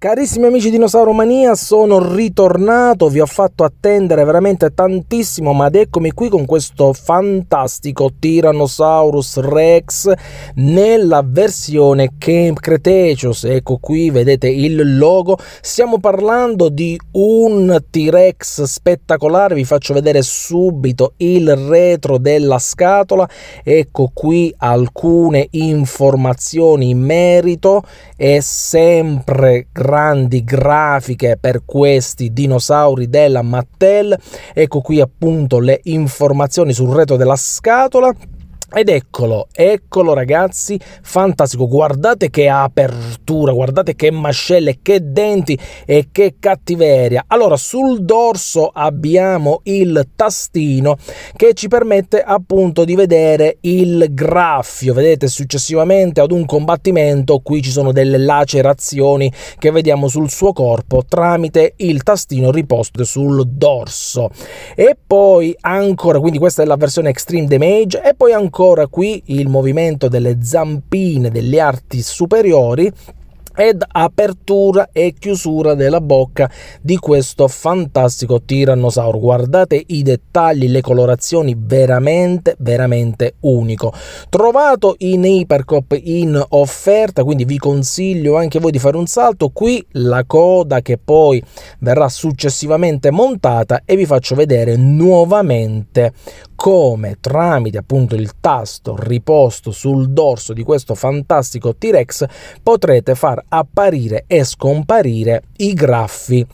Carissimi amici Dinosauro Mania, sono ritornato, vi ho fatto attendere veramente tantissimo, ma ed eccomi qui con questo fantastico Tyrannosaurus Rex nella versione Camp Cretaceous, ecco qui vedete il logo, stiamo parlando di un T-Rex spettacolare, vi faccio vedere subito il retro della scatola, ecco qui alcune informazioni in merito, è sempre grande grandi grafiche per questi dinosauri della Mattel ecco qui appunto le informazioni sul retro della scatola ed eccolo, eccolo ragazzi, fantastico, guardate che apertura, guardate che mascelle, che denti e che cattiveria. Allora, sul dorso abbiamo il tastino che ci permette appunto di vedere il graffio, vedete successivamente ad un combattimento qui ci sono delle lacerazioni che vediamo sul suo corpo tramite il tastino riposto sul dorso. E poi ancora, quindi questa è la versione Extreme Damage, e poi ancora ancora qui il movimento delle zampine delle arti superiori ed apertura e chiusura della bocca di questo fantastico tirannosauro guardate i dettagli le colorazioni veramente veramente unico trovato in ipercop in offerta quindi vi consiglio anche voi di fare un salto qui la coda che poi verrà successivamente montata e vi faccio vedere nuovamente come tramite appunto il tasto riposto sul dorso di questo fantastico T-Rex potrete far apparire e scomparire i graffi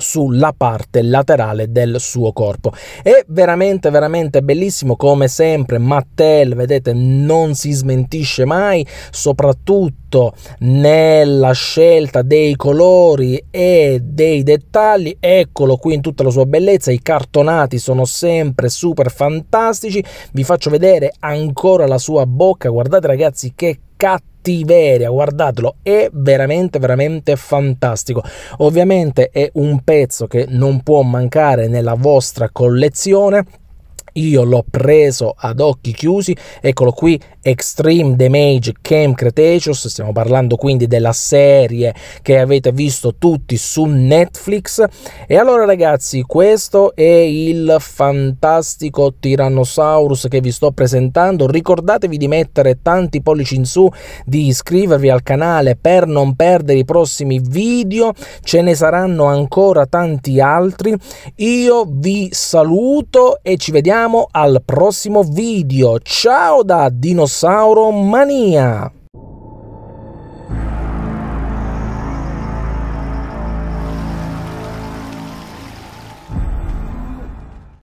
sulla parte laterale del suo corpo. È veramente, veramente bellissimo come sempre. Mattel, vedete, non si smentisce mai, soprattutto nella scelta dei colori e dei dettagli. Eccolo qui in tutta la sua bellezza. I cartonati sono sempre super fantastici. Vi faccio vedere ancora la sua bocca. Guardate, ragazzi, che cattivo cattiveria, guardatelo, è veramente veramente fantastico. Ovviamente è un pezzo che non può mancare nella vostra collezione io l'ho preso ad occhi chiusi, eccolo qui, Extreme Damage Camp Cretaceous, stiamo parlando quindi della serie che avete visto tutti su Netflix. E allora ragazzi, questo è il fantastico Tyrannosaurus che vi sto presentando. Ricordatevi di mettere tanti pollici in su, di iscrivervi al canale per non perdere i prossimi video, ce ne saranno ancora tanti altri. Io vi saluto e ci vediamo vediamo al prossimo video. Ciao da Dinosauro Mania!